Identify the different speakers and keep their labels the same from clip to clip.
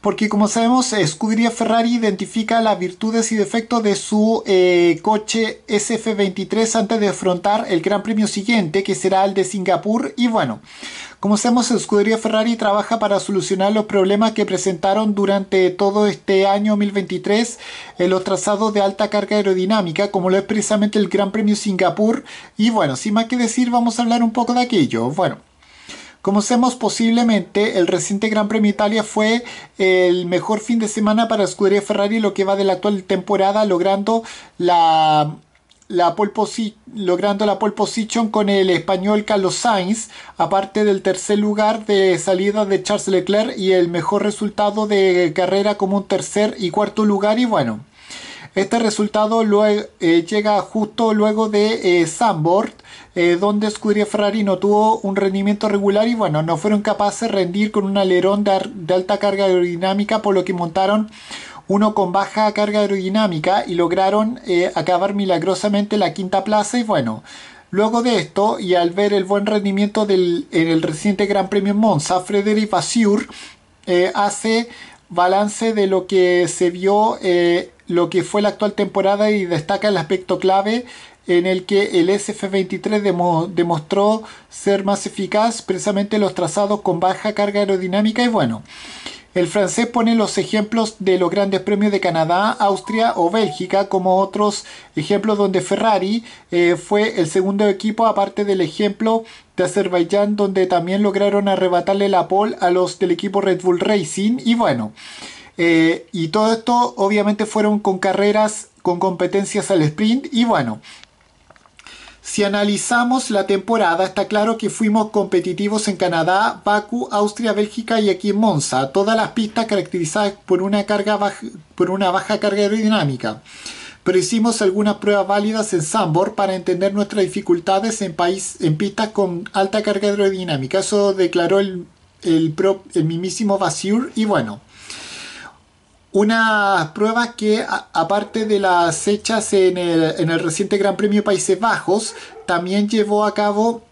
Speaker 1: porque como sabemos Scuderia Ferrari identifica las virtudes y defectos de su eh, coche SF23 antes de afrontar el gran premio siguiente que será el de Singapur y bueno como sabemos Scuderia Ferrari trabaja para solucionar los problemas que presentaron durante todo este año 2023 en los trazados de alta carga aerodinámica como lo es precisamente el gran premio Singapur y bueno sin más que decir vamos a hablar un poco de aquello bueno como sabemos posiblemente, el reciente Gran Premio Italia fue el mejor fin de semana para Scuderia Ferrari lo que va de la actual temporada, logrando la, la logrando la pole position con el español Carlos Sainz, aparte del tercer lugar de salida de Charles Leclerc y el mejor resultado de carrera como un tercer y cuarto lugar y bueno. Este resultado eh, eh, llega justo luego de eh, eh, donde Scuderia Ferrari no tuvo un rendimiento regular y bueno, no fueron capaces de rendir con un alerón de, alta carga aerodinámica, por lo que montaron uno con baja carga aerodinámica y lograron acabar milagrosamente la quinta plaza y bueno, luego de esto y al ver el buen rendimiento del, en el reciente Gran Premio Monza, Frederic Vasseur hace balance de lo que se vio lo que fue la actual temporada y destaca el aspecto clave en el que el SF-23 demostró ser más eficaz, precisamente los trazados con baja carga aerodinámica y bueno. El francés pone los ejemplos de los grandes premios de Canadá, Austria o Bélgica como otros ejemplos donde Ferrari eh, fue el segundo equipo, aparte del ejemplo de Azerbaiyán donde también lograron arrebatarle la pole a los del equipo Red Bull Racing y bueno. Eh, y todo esto obviamente fueron con carreras, con competencias al sprint. Y bueno, si analizamos la temporada, está claro que fuimos competitivos en Canadá, Bakú, Austria, Bélgica y aquí en Monza. Todas las pistas caracterizadas por una, carga baja, por una baja carga aerodinámica. Pero hicimos algunas pruebas válidas en Sambor para entender nuestras dificultades en, país, en pistas con alta carga aerodinámica. Eso declaró el, mismísimo Y bueno, unas pruebas que, aparte de las hechas en el, reciente Gran Premio Países Bajos, también llevó a cabo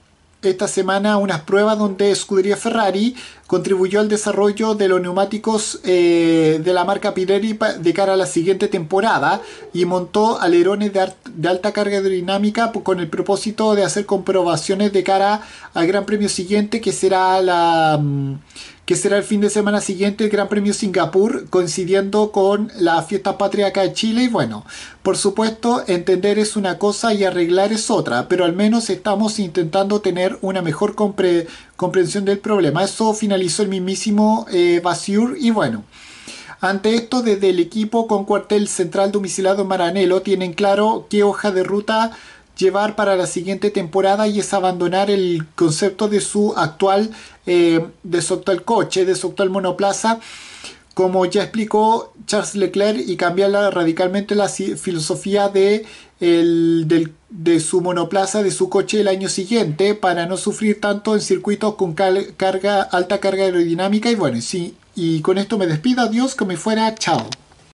Speaker 1: esta semana unas pruebas donde escudría Ferrari contribuyó al desarrollo de los neumáticos eh, de la marca Pirelli de cara a la siguiente temporada y montó alerones de, alta carga aerodinámica con el propósito de hacer comprobaciones de cara al Gran Premio siguiente que será la... Mm, que será el fin de semana siguiente el Gran Premio Singapur, coincidiendo con la fiesta patria de Chile. Y bueno, por supuesto, entender es una cosa y arreglar es otra, pero al menos estamos intentando tener una mejor compre comprensión del problema. Eso finalizó el mismísimo eh, y bueno. Ante esto, desde el equipo con cuartel central domicilado en Maranelo, tienen claro qué hoja de ruta llevar para la siguiente temporada y es abandonar el concepto de su actual, eh, de su actual coche, de su actual monoplaza como ya explicó Charles Leclerc, y cambiar radicalmente la filosofía de, su monoplaza, de su coche el año siguiente, para no sufrir tanto en circuitos con carga, alta carga aerodinámica. Y bueno, sí, y con esto me despido, adiós, que me fuera, chao.